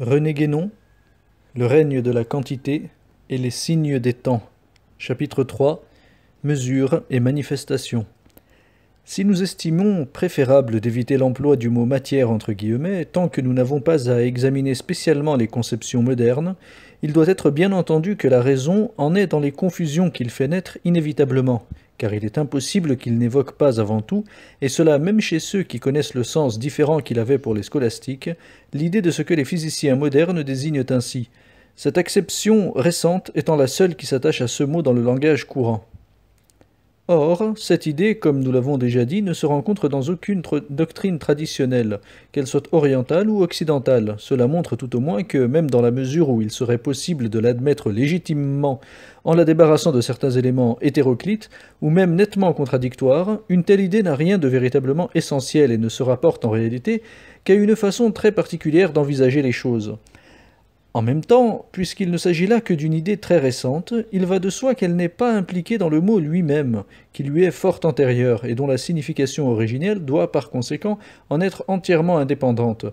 René Guénon, Le règne de la quantité et les signes des temps. Chapitre 3 Mesures et Manifestation. Si nous estimons préférable d'éviter l'emploi du mot matière entre guillemets, tant que nous n'avons pas à examiner spécialement les conceptions modernes, il doit être bien entendu que la raison en est dans les confusions qu'il fait naître inévitablement, car il est impossible qu'il n'évoque pas avant tout, et cela même chez ceux qui connaissent le sens différent qu'il avait pour les scolastiques, l'idée de ce que les physiciens modernes désignent ainsi, cette acception récente étant la seule qui s'attache à ce mot dans le langage courant. Or, cette idée, comme nous l'avons déjà dit, ne se rencontre dans aucune doctrine traditionnelle, qu'elle soit orientale ou occidentale. Cela montre tout au moins que, même dans la mesure où il serait possible de l'admettre légitimement en la débarrassant de certains éléments hétéroclites, ou même nettement contradictoires, une telle idée n'a rien de véritablement essentiel et ne se rapporte en réalité qu'à une façon très particulière d'envisager les choses. En même temps, puisqu'il ne s'agit là que d'une idée très récente, il va de soi qu'elle n'est pas impliquée dans le mot lui-même, qui lui est fort antérieur et dont la signification originelle doit par conséquent en être entièrement indépendante.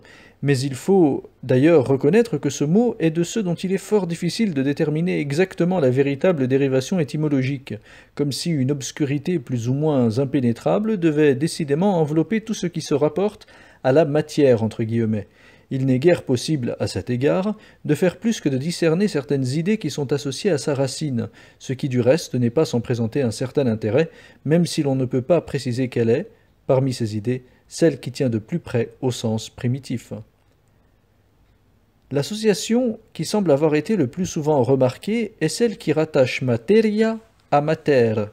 Mais il faut d'ailleurs reconnaître que ce mot est de ceux dont il est fort difficile de déterminer exactement la véritable dérivation étymologique, comme si une obscurité plus ou moins impénétrable devait décidément envelopper tout ce qui se rapporte à la matière entre guillemets il n'est guère possible, à cet égard, de faire plus que de discerner certaines idées qui sont associées à sa racine, ce qui du reste n'est pas sans présenter un certain intérêt, même si l'on ne peut pas préciser quelle est, parmi ces idées, celle qui tient de plus près au sens primitif. L'association qui semble avoir été le plus souvent remarquée est celle qui rattache materia à mater,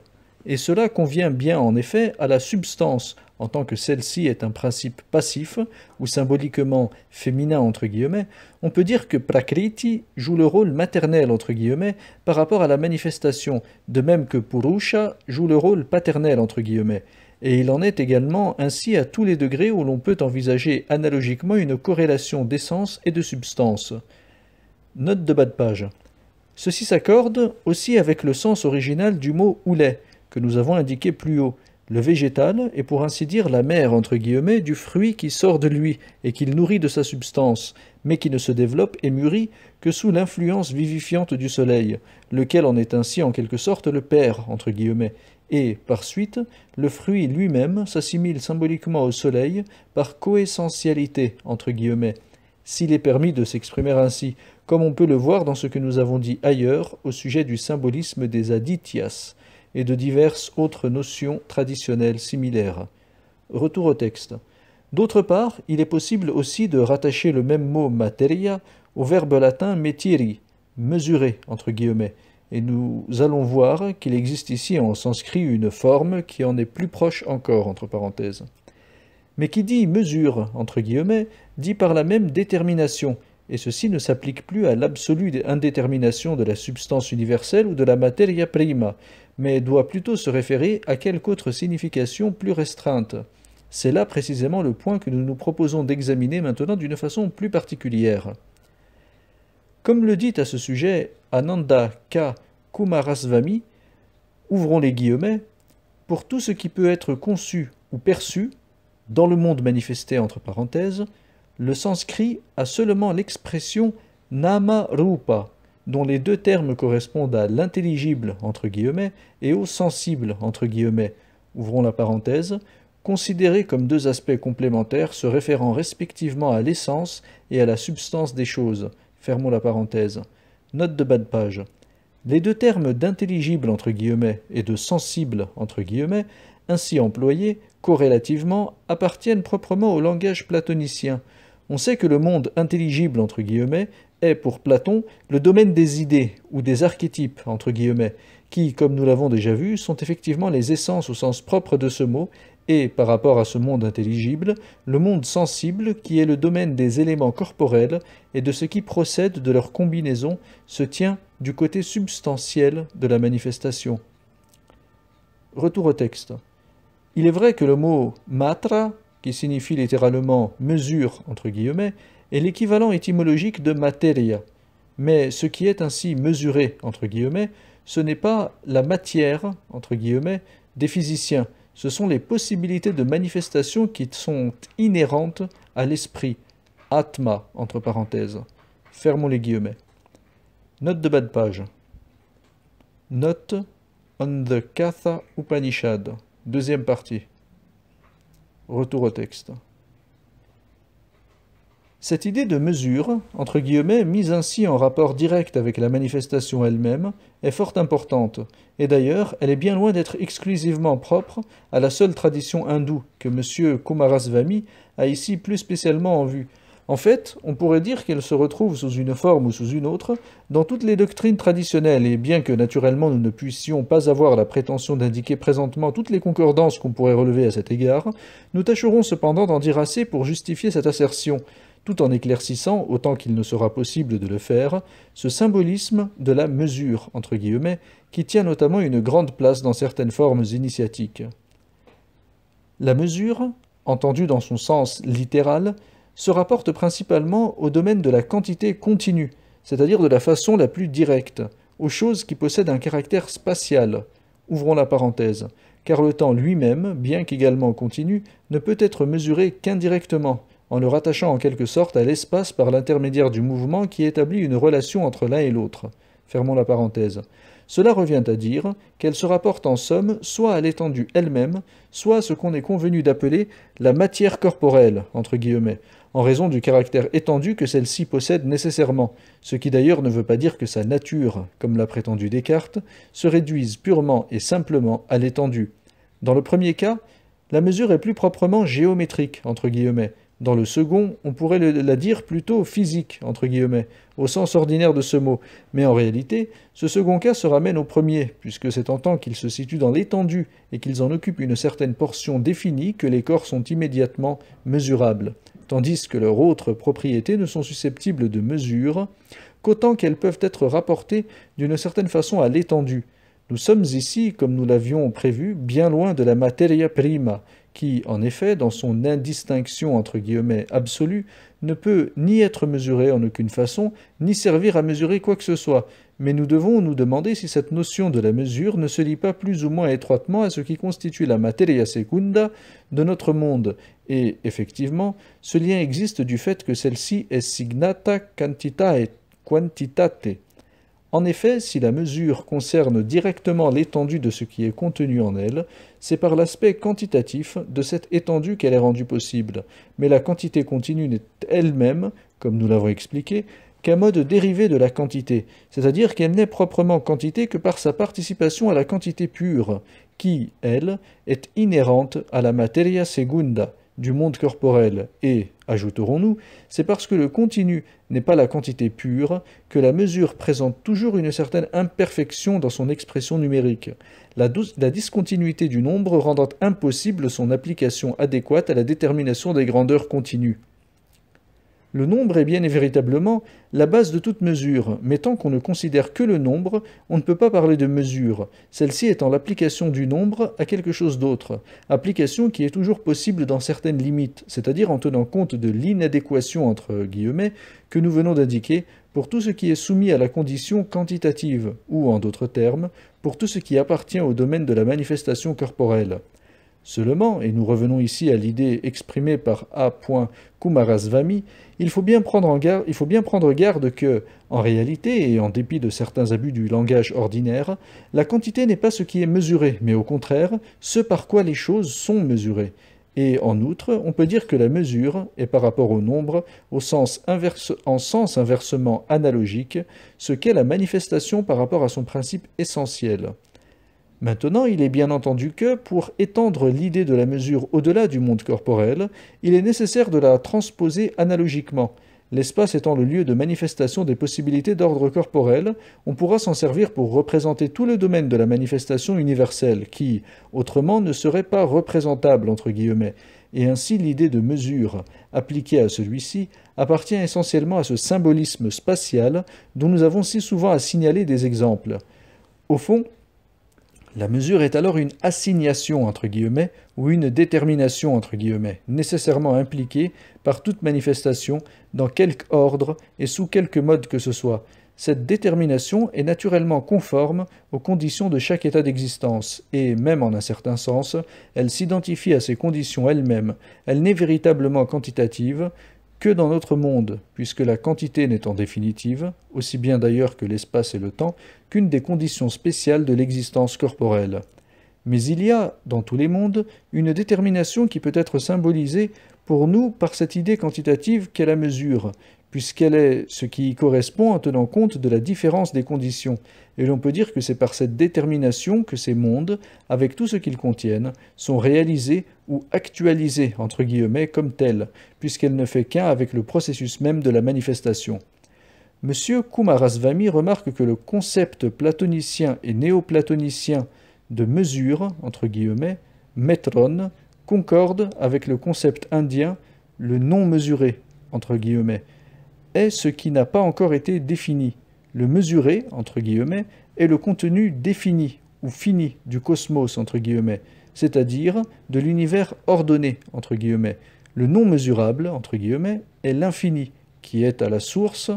et cela convient bien en effet à la substance en tant que celle-ci est un principe passif ou symboliquement féminin entre guillemets, on peut dire que Prakriti joue le rôle maternel entre guillemets par rapport à la manifestation, de même que Purusha joue le rôle paternel entre guillemets. Et il en est également ainsi à tous les degrés où l'on peut envisager analogiquement une corrélation d'essence et de substance. Note de bas de page. Ceci s'accorde aussi avec le sens original du mot que nous avons indiqué plus haut. Le végétal est pour ainsi dire la mère entre guillemets du fruit qui sort de lui et qu'il nourrit de sa substance, mais qui ne se développe et mûrit que sous l'influence vivifiante du soleil, lequel en est ainsi en quelque sorte le père entre guillemets, et, par suite, le fruit lui-même s'assimile symboliquement au soleil par coessentialité entre guillemets, s'il est permis de s'exprimer ainsi, comme on peut le voir dans ce que nous avons dit ailleurs au sujet du symbolisme des adityas et de diverses autres notions traditionnelles similaires. Retour au texte. D'autre part, il est possible aussi de rattacher le même mot materia au verbe latin metiri, mesurer, entre guillemets, et nous allons voir qu'il existe ici en sanskrit une forme qui en est plus proche encore, entre parenthèses. Mais qui dit mesure, entre guillemets, dit par la même détermination, et ceci ne s'applique plus à l'absolue indétermination de la substance universelle ou de la materia prima, mais doit plutôt se référer à quelque autre signification plus restreinte. C'est là précisément le point que nous nous proposons d'examiner maintenant d'une façon plus particulière. Comme le dit à ce sujet Ananda K. Kumarasvami, ouvrons les guillemets, pour tout ce qui peut être conçu ou perçu, dans le monde manifesté entre parenthèses, le sanskrit a seulement l'expression nama rupa, dont les deux termes correspondent à l'intelligible entre guillemets et au sensible entre guillemets, ouvrons la parenthèse, considérés comme deux aspects complémentaires se référant respectivement à l'essence et à la substance des choses. Fermons la parenthèse. Note de bas de page. Les deux termes d'intelligible entre guillemets et de sensible entre guillemets, ainsi employés, corrélativement, appartiennent proprement au langage platonicien, on sait que le monde intelligible, entre guillemets, est pour Platon le domaine des idées ou des archétypes, entre guillemets, qui, comme nous l'avons déjà vu, sont effectivement les essences au sens propre de ce mot, et, par rapport à ce monde intelligible, le monde sensible qui est le domaine des éléments corporels et de ce qui procède de leur combinaison se tient du côté substantiel de la manifestation. Retour au texte. Il est vrai que le mot matra qui signifie littéralement mesure, entre guillemets, et l'équivalent étymologique de materia. Mais ce qui est ainsi mesuré, entre guillemets, ce n'est pas la matière, entre guillemets, des physiciens, ce sont les possibilités de manifestation qui sont inhérentes à l'esprit, atma, entre parenthèses. Fermons les guillemets. Note de bas de page. Note on the Katha Upanishad, deuxième partie. Retour au texte. Cette idée de mesure, entre guillemets, mise ainsi en rapport direct avec la manifestation elle-même, est fort importante, et d'ailleurs, elle est bien loin d'être exclusivement propre à la seule tradition hindoue que M. Kumaraswamy a ici plus spécialement en vue, en fait, on pourrait dire qu'elle se retrouve sous une forme ou sous une autre dans toutes les doctrines traditionnelles, et bien que naturellement nous ne puissions pas avoir la prétention d'indiquer présentement toutes les concordances qu'on pourrait relever à cet égard, nous tâcherons cependant d'en dire assez pour justifier cette assertion, tout en éclaircissant, autant qu'il ne sera possible de le faire, ce symbolisme de la mesure, entre guillemets, qui tient notamment une grande place dans certaines formes initiatiques. La mesure, entendue dans son sens littéral, se rapporte principalement au domaine de la quantité continue, c'est-à-dire de la façon la plus directe, aux choses qui possèdent un caractère spatial. Ouvrons la parenthèse, car le temps lui-même, bien qu'également continu, ne peut être mesuré qu'indirectement, en le rattachant en quelque sorte à l'espace par l'intermédiaire du mouvement qui établit une relation entre l'un et l'autre. Fermons la parenthèse. Cela revient à dire qu'elle se rapporte en somme soit à l'étendue elle-même, soit à ce qu'on est convenu d'appeler la matière corporelle, entre guillemets, en raison du caractère étendu que celle-ci possède nécessairement, ce qui d'ailleurs ne veut pas dire que sa nature, comme l'a prétendu Descartes, se réduise purement et simplement à l'étendue. Dans le premier cas, la mesure est plus proprement géométrique, entre guillemets, dans le second, on pourrait la dire plutôt physique, entre guillemets, au sens ordinaire de ce mot, mais en réalité, ce second cas se ramène au premier, puisque c'est en tant qu'ils se situent dans l'étendue et qu'ils en occupent une certaine portion définie que les corps sont immédiatement mesurables, tandis que leurs autres propriétés ne sont susceptibles de mesure qu'autant qu'elles peuvent être rapportées d'une certaine façon à l'étendue. Nous sommes ici, comme nous l'avions prévu, bien loin de la materia prima, qui, en effet, dans son indistinction entre guillemets absolue, ne peut ni être mesurée en aucune façon, ni servir à mesurer quoi que ce soit, mais nous devons nous demander si cette notion de la mesure ne se lie pas plus ou moins étroitement à ce qui constitue la materia secunda de notre monde, et, effectivement, ce lien existe du fait que celle-ci est signata et quantitate, en effet, si la mesure concerne directement l'étendue de ce qui est contenu en elle, c'est par l'aspect quantitatif de cette étendue qu'elle est rendue possible, mais la quantité continue n'est elle-même, comme nous l'avons expliqué, qu'un mode dérivé de la quantité, c'est-à-dire qu'elle n'est proprement quantité que par sa participation à la quantité pure, qui, elle, est inhérente à la materia segunda, du monde corporel, et, Ajouterons-nous, c'est parce que le continu n'est pas la quantité pure que la mesure présente toujours une certaine imperfection dans son expression numérique, la, discontinuité du nombre rendant impossible son application adéquate à la détermination des grandeurs continues. Le nombre est bien et véritablement la base de toute mesure, mais tant qu'on ne considère que le nombre, on ne peut pas parler de mesure, celle-ci étant l'application du nombre à quelque chose d'autre, application qui est toujours possible dans certaines limites, c'est-à-dire en tenant compte de l'inadéquation entre guillemets que nous venons d'indiquer pour tout ce qui est soumis à la condition quantitative, ou en d'autres termes, pour tout ce qui appartient au domaine de la manifestation corporelle. Seulement, et nous revenons ici à l'idée exprimée par A. Kumarasvami, il faut bien prendre, garde, que, en réalité, et en dépit de certains abus du langage ordinaire, la quantité n'est pas ce qui est mesuré, mais au contraire, ce par quoi les choses sont mesurées. Et en outre, on peut dire que la mesure est par rapport au nombre, au en sens inversement analogique, ce qu'est la manifestation par rapport à son principe essentiel. Maintenant, il est bien entendu que, pour étendre l'idée de la mesure au-delà du monde corporel, il est nécessaire de la transposer analogiquement. L'espace étant le lieu de manifestation des possibilités d'ordre corporel, on pourra s'en servir pour représenter tout le domaine de la manifestation universelle, qui, autrement, ne serait pas représentable, entre guillemets, et ainsi l'idée de mesure, appliquée à celui-ci, appartient essentiellement à ce symbolisme spatial dont nous avons si souvent à signaler des exemples. Au fond, la mesure est alors une assignation entre guillemets ou une détermination entre guillemets, nécessairement impliquée par toute manifestation dans quelque ordre et sous quelque mode que ce soit. Cette détermination est naturellement conforme aux conditions de chaque état d'existence, et même en un certain sens, elle s'identifie à ces conditions elles-mêmes, elle n'est véritablement quantitative, que dans notre monde, puisque la quantité n'est en définitive, aussi bien d'ailleurs que l'espace et le temps, qu'une des conditions spéciales de l'existence corporelle. Mais il y a, dans tous les mondes, une détermination qui peut être symbolisée pour nous par cette idée quantitative qu'est la mesure, puisqu'elle est ce qui y correspond en tenant compte de la différence des conditions, et l'on peut dire que c'est par cette détermination que ces mondes, avec tout ce qu'ils contiennent, sont réalisés ou actualisés, entre guillemets, comme tels, puisqu'elle ne fait qu'un avec le processus même de la manifestation. M. Kumarasvami remarque que le concept platonicien et néoplatonicien de mesure, entre guillemets, metron », concorde avec le concept indien, le non mesuré, entre guillemets, est ce qui n'a pas encore été défini. Le mesuré, entre guillemets, est le contenu défini ou fini du cosmos, entre guillemets, c'est-à-dire de l'univers ordonné, entre guillemets. Le non mesurable, entre guillemets, est l'infini, qui est à la source,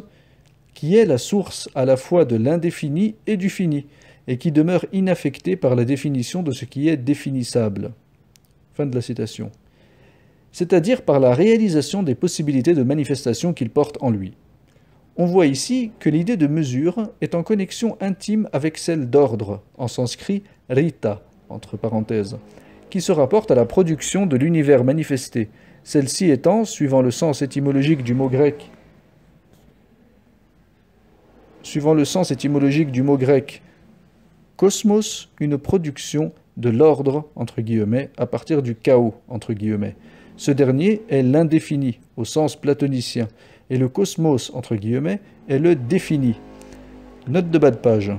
qui est la source à la fois de l'indéfini et du fini, et qui demeure inaffecté par la définition de ce qui est définissable. Fin de la citation c'est-à-dire par la réalisation des possibilités de manifestation qu'il porte en lui. On voit ici que l'idée de mesure est en connexion intime avec celle d'ordre, en sanskrit rita, entre parenthèses, qui se rapporte à la production de l'univers manifesté, celle-ci étant, suivant le sens étymologique du mot grec, suivant le sens étymologique du mot grec cosmos, une production de l'ordre, entre guillemets, à partir du chaos, entre guillemets, ce dernier est l'indéfini, au sens platonicien, et le cosmos, entre guillemets, est le défini. Note de bas de page.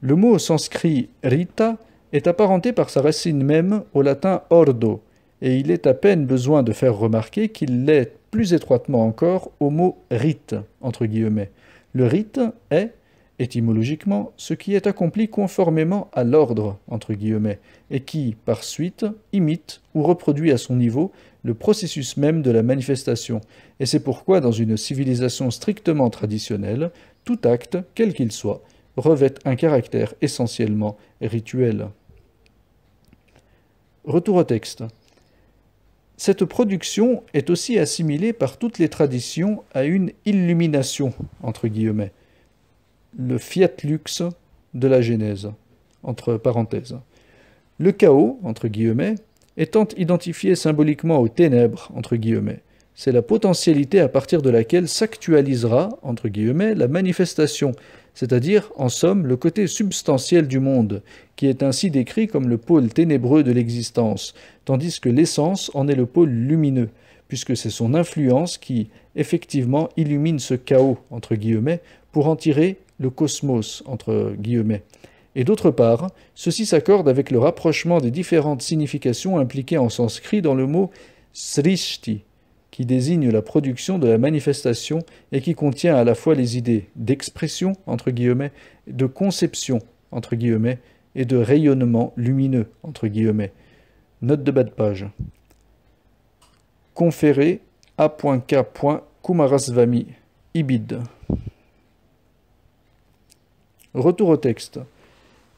Le mot sanskrit rita est apparenté par sa racine même au latin ordo, et il est à peine besoin de faire remarquer qu'il l'est plus étroitement encore au mot rite, entre guillemets. Le rite est, étymologiquement, ce qui est accompli conformément à l'ordre, entre guillemets, et qui, par suite, imite ou reproduit à son niveau le processus même de la manifestation. Et c'est pourquoi, dans une civilisation strictement traditionnelle, tout acte, quel qu'il soit, revêt un caractère essentiellement rituel. Retour au texte. Cette production est aussi assimilée par toutes les traditions à une illumination, entre guillemets, le Fiat Lux de la Genèse, entre parenthèses. Le chaos, entre guillemets, étant identifié symboliquement aux ténèbres, entre guillemets, c'est la potentialité à partir de laquelle s'actualisera, entre guillemets, la manifestation, c'est-à-dire, en somme, le côté substantiel du monde, qui est ainsi décrit comme le pôle ténébreux de l'existence, tandis que l'essence en est le pôle lumineux, puisque c'est son influence qui, effectivement, illumine ce chaos, entre guillemets, pour en tirer le cosmos, entre guillemets. Et d'autre part, ceci s'accorde avec le rapprochement des différentes significations impliquées en sanskrit dans le mot srishti, qui désigne la production de la manifestation et qui contient à la fois les idées d'expression, entre guillemets, de conception, entre guillemets, et de rayonnement lumineux, entre guillemets. Note de bas de page. Conféré A.K. Ibid. Retour au texte.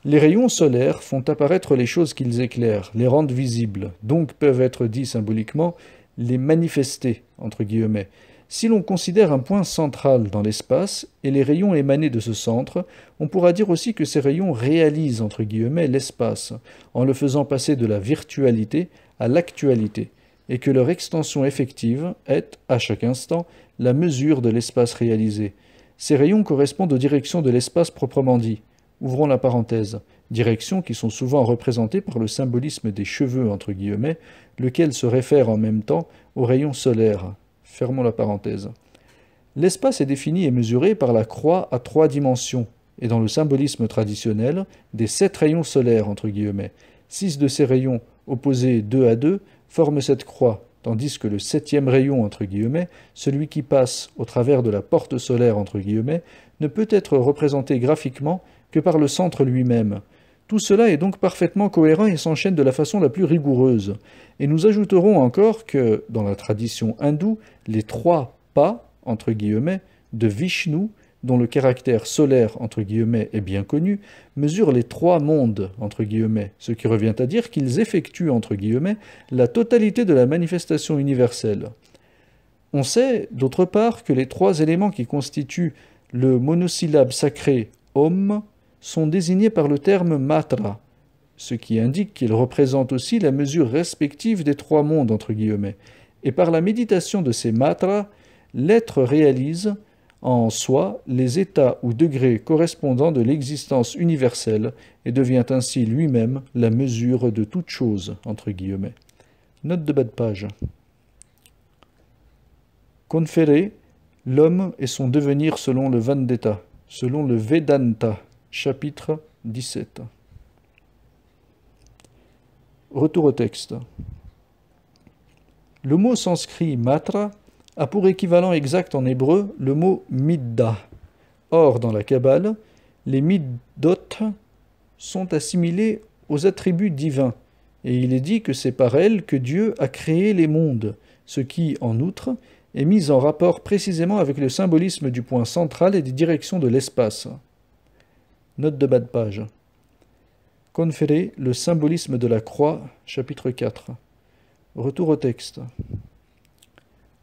Les rayons solaires font apparaître les choses qu'ils éclairent, les rendent visibles, donc peuvent être dits symboliquement les manifester, entre guillemets. Si l'on considère un point central dans l'espace et les rayons émanés de ce centre, on pourra dire aussi que ces rayons réalisent entre guillemets l'espace en le faisant passer de la virtualité à l'actualité et que leur extension effective est à chaque instant la mesure de l'espace réalisé. Ces rayons correspondent aux directions de l'espace proprement dit. Ouvrons la parenthèse. Directions qui sont souvent représentées par le symbolisme des cheveux, entre guillemets, lequel se réfère en même temps aux rayons solaires. Fermons la parenthèse. L'espace est défini et mesuré par la croix à trois dimensions, et dans le symbolisme traditionnel, des sept rayons solaires, entre guillemets. Six de ces rayons, opposés deux à deux, forment cette croix, tandis que le septième rayon, entre guillemets, celui qui passe au travers de la porte solaire, entre guillemets, ne peut être représenté graphiquement que par le centre lui-même. Tout cela est donc parfaitement cohérent et s'enchaîne de la façon la plus rigoureuse. Et nous ajouterons encore que, dans la tradition hindoue, les trois pas, entre guillemets, de Vishnu dont le caractère solaire entre guillemets est bien connu, mesure les trois mondes entre guillemets, ce qui revient à dire qu'ils effectuent entre guillemets la totalité de la manifestation universelle. On sait d'autre part que les trois éléments qui constituent le monosyllabe sacré homme » sont désignés par le terme matra, ce qui indique qu'ils représentent aussi la mesure respective des trois mondes entre guillemets. Et par la méditation de ces matras, l'être réalise en soi les états ou degrés correspondants de l'existence universelle et devient ainsi lui-même la mesure de toute chose, entre guillemets. Note de bas de page. Conféré, l'homme et son devenir selon le Vendetta, selon le Vedanta, chapitre 17. Retour au texte. Le mot sanskrit matra a pour équivalent exact en hébreu le mot midda. Or, dans la Kabbale, les middot sont assimilés aux attributs divins, et il est dit que c'est par elles que Dieu a créé les mondes, ce qui, en outre, est mis en rapport précisément avec le symbolisme du point central et des directions de l'espace. Note de bas de page. Conféré, le symbolisme de la croix, chapitre 4. Retour au texte.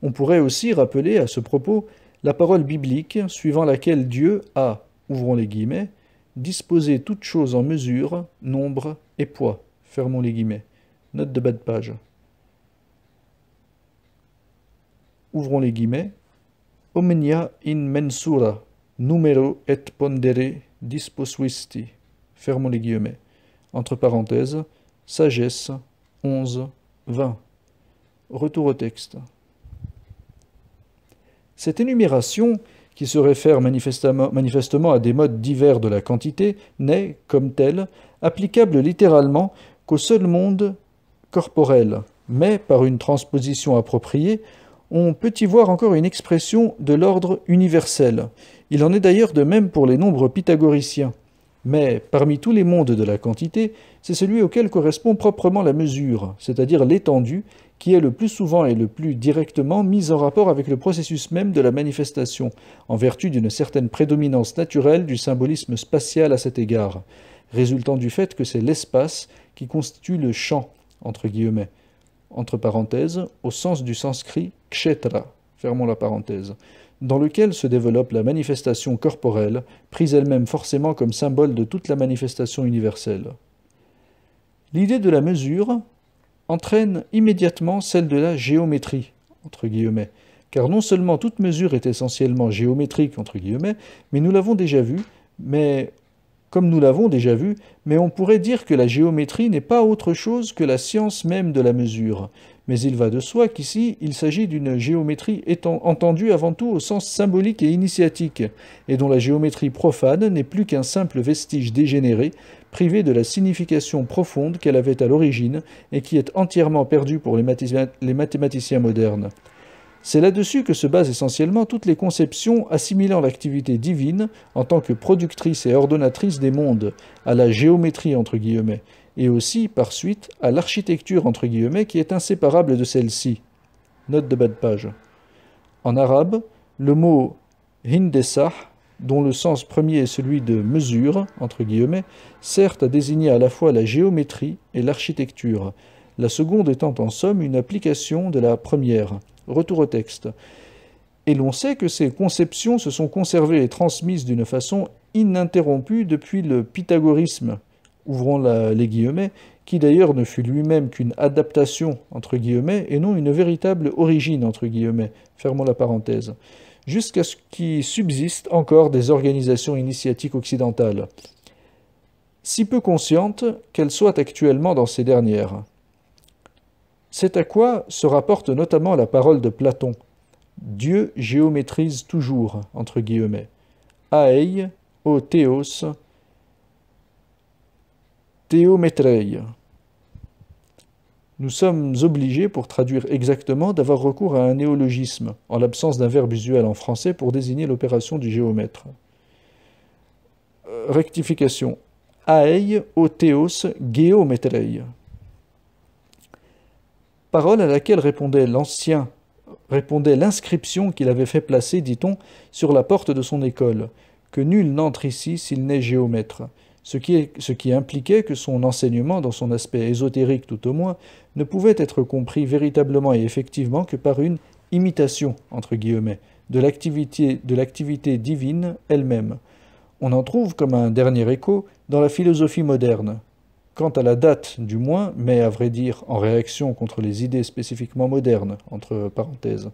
On pourrait aussi rappeler à ce propos la parole biblique suivant laquelle Dieu a, ouvrons les guillemets, disposé toutes choses en mesure, nombre et poids, fermons les guillemets. Note de bas de page. Ouvrons les guillemets. Omnia in mensura, numero et pondere disposuisti, fermons les guillemets. Entre parenthèses, sagesse 11, 20. Retour au texte. Cette énumération, qui se réfère manifestement, manifestement à des modes divers de la quantité, n'est, comme telle, applicable littéralement qu'au seul monde corporel, mais par une transposition appropriée, on peut y voir encore une expression de l'ordre universel. Il en est d'ailleurs de même pour les nombres pythagoriciens. Mais parmi tous les mondes de la quantité, c'est celui auquel correspond proprement la mesure, c'est-à-dire l'étendue, qui est le plus souvent et le plus directement mise en rapport avec le processus même de la manifestation, en vertu d'une certaine prédominance naturelle du symbolisme spatial à cet égard, résultant du fait que c'est l'espace qui constitue le champ, entre guillemets, entre parenthèses, au sens du sanskrit kshetra, fermons la parenthèse, dans lequel se développe la manifestation corporelle, prise elle-même forcément comme symbole de toute la manifestation universelle. L'idée de la mesure, entraîne immédiatement celle de la géométrie, entre guillemets, car non seulement toute mesure est essentiellement géométrique, entre guillemets, mais nous l'avons déjà vu, mais comme nous l'avons déjà vu, mais on pourrait dire que la géométrie n'est pas autre chose que la science même de la mesure. Mais il va de soi qu'ici, il s'agit d'une géométrie étant entendue avant tout au sens symbolique et initiatique, et dont la géométrie profane n'est plus qu'un simple vestige dégénéré, privé de la signification profonde qu'elle avait à l'origine et qui est entièrement perdue pour les mathématiciens modernes. C'est là-dessus que se basent essentiellement toutes les conceptions assimilant l'activité divine en tant que productrice et ordonnatrice des mondes, à la géométrie entre guillemets, et aussi, par suite, à l'architecture entre guillemets qui est inséparable de celle-ci. Note de bas de page. En arabe, le mot hindesah, dont le sens premier est celui de mesure, entre guillemets, sert à désigner à la fois la géométrie et l'architecture, la seconde étant en somme une application de la première. Retour au texte. Et l'on sait que ces conceptions se sont conservées et transmises d'une façon ininterrompue depuis le pythagorisme, ouvrons les guillemets, qui d'ailleurs ne fut lui-même qu'une adaptation, entre guillemets, et non une véritable origine, entre guillemets, fermons la parenthèse, jusqu'à ce qu'il subsiste encore des organisations initiatiques occidentales, si peu conscientes qu'elles soient actuellement dans ces dernières. C'est à quoi se rapporte notamment la parole de Platon. Dieu géométrise toujours, entre guillemets. Aei, o Théos, Théométrei. Nous sommes obligés, pour traduire exactement, d'avoir recours à un néologisme, en l'absence d'un verbe usuel en français, pour désigner l'opération du géomètre. Euh, rectification. Aei, o Théos, Geometrei parole à laquelle répondait l'ancien, répondait l'inscription qu'il avait fait placer, dit-on, sur la porte de son école, que nul n'entre ici s'il n'est géomètre, ce qui, impliquait que son enseignement, dans son aspect ésotérique tout au moins, ne pouvait être compris véritablement et effectivement que par une imitation, entre guillemets, de l'activité, de l'activité divine elle-même. On en trouve comme un dernier écho dans la philosophie moderne, Quant à la date du moins, mais à vrai dire en réaction contre les idées spécifiquement modernes, entre parenthèses,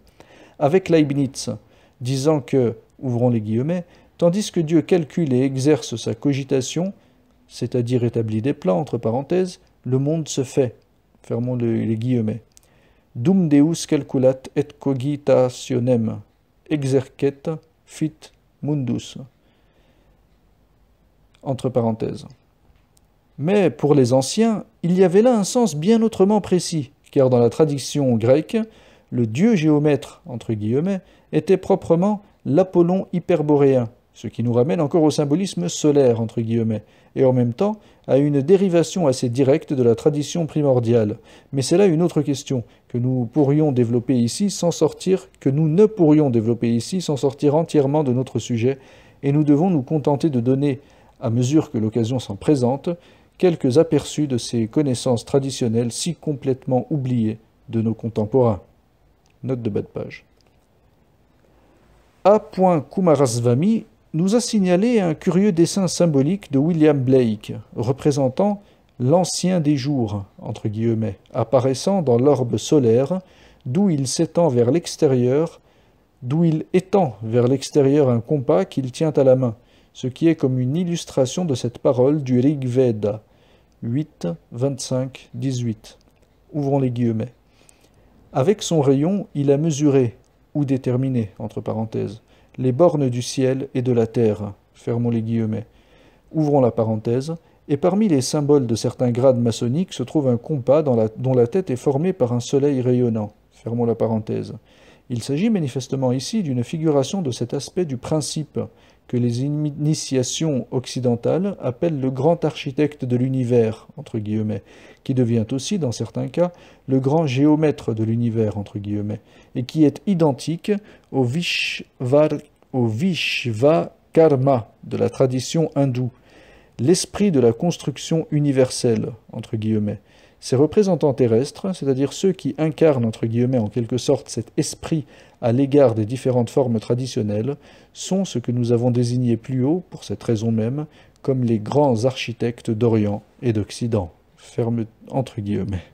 avec Leibniz, disant que, ouvrons les guillemets, tandis que Dieu calcule et exerce sa cogitation, c'est-à-dire établit des plans, entre parenthèses, le monde se fait, fermons les, guillemets. Dum Deus calculat et cogitationem, exercet fit mundus, entre parenthèses. Mais pour les anciens, il y avait là un sens bien autrement précis, car dans la tradition grecque, le dieu géomètre, entre guillemets, était proprement l'Apollon hyperboréen, ce qui nous ramène encore au symbolisme solaire, entre guillemets, et en même temps à une dérivation assez directe de la tradition primordiale. Mais c'est là une autre question que nous pourrions développer ici sans sortir, que nous ne pourrions développer ici sans sortir entièrement de notre sujet, et nous devons nous contenter de donner, à mesure que l'occasion s'en présente, quelques aperçus de ces connaissances traditionnelles si complètement oubliées de nos contemporains. Note de bas de page. A. Kumaraswamy nous a signalé un curieux dessin symbolique de William Blake, représentant l'ancien des jours, entre guillemets, apparaissant dans l'orbe solaire, d'où il s'étend vers l'extérieur, d'où il étend vers l'extérieur un compas qu'il tient à la main ce qui est comme une illustration de cette parole du Rig Veda 8, 25, 18. Ouvrons les guillemets. Avec son rayon, il a mesuré, ou déterminé, entre parenthèses, les bornes du ciel et de la terre. Fermons les guillemets. Ouvrons la parenthèse. Et parmi les symboles de certains grades maçonniques se trouve un compas dont la tête est formée par un soleil rayonnant. Fermons la parenthèse. Il s'agit manifestement ici d'une figuration de cet aspect du principe, que les initiations occidentales appellent le grand architecte de l'univers, entre guillemets, qui devient aussi, dans certains cas, le grand géomètre de l'univers, entre guillemets, et qui est identique au, Vishva Karma de la tradition hindoue, l'esprit de la construction universelle, entre guillemets. Ces représentants terrestres, c'est-à-dire ceux qui incarnent, entre guillemets, en quelque sorte cet esprit à l'égard des différentes formes traditionnelles sont ce que nous avons désigné plus haut, pour cette raison même, comme les grands architectes d'Orient et d'Occident. Ferme entre guillemets.